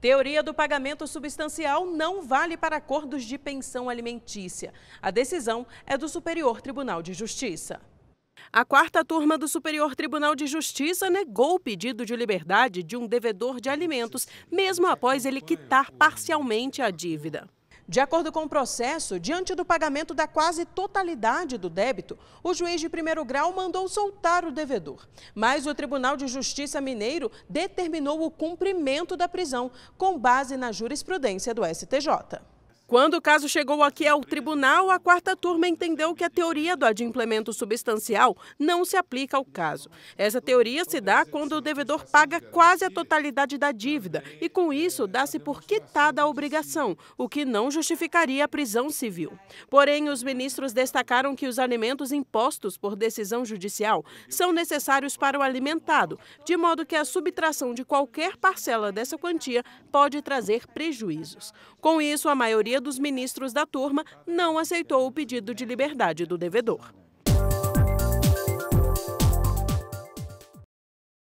Teoria do pagamento substancial não vale para acordos de pensão alimentícia. A decisão é do Superior Tribunal de Justiça. A quarta turma do Superior Tribunal de Justiça negou o pedido de liberdade de um devedor de alimentos, mesmo após ele quitar parcialmente a dívida. De acordo com o processo, diante do pagamento da quase totalidade do débito, o juiz de primeiro grau mandou soltar o devedor. Mas o Tribunal de Justiça Mineiro determinou o cumprimento da prisão, com base na jurisprudência do STJ. Quando o caso chegou aqui ao tribunal, a quarta turma entendeu que a teoria do adimplemento substancial não se aplica ao caso. Essa teoria se dá quando o devedor paga quase a totalidade da dívida e, com isso, dá-se por quitada a obrigação, o que não justificaria a prisão civil. Porém, os ministros destacaram que os alimentos impostos por decisão judicial são necessários para o alimentado, de modo que a subtração de qualquer parcela dessa quantia pode trazer prejuízos. Com isso, a maioria dos ministros da turma não aceitou o pedido de liberdade do devedor.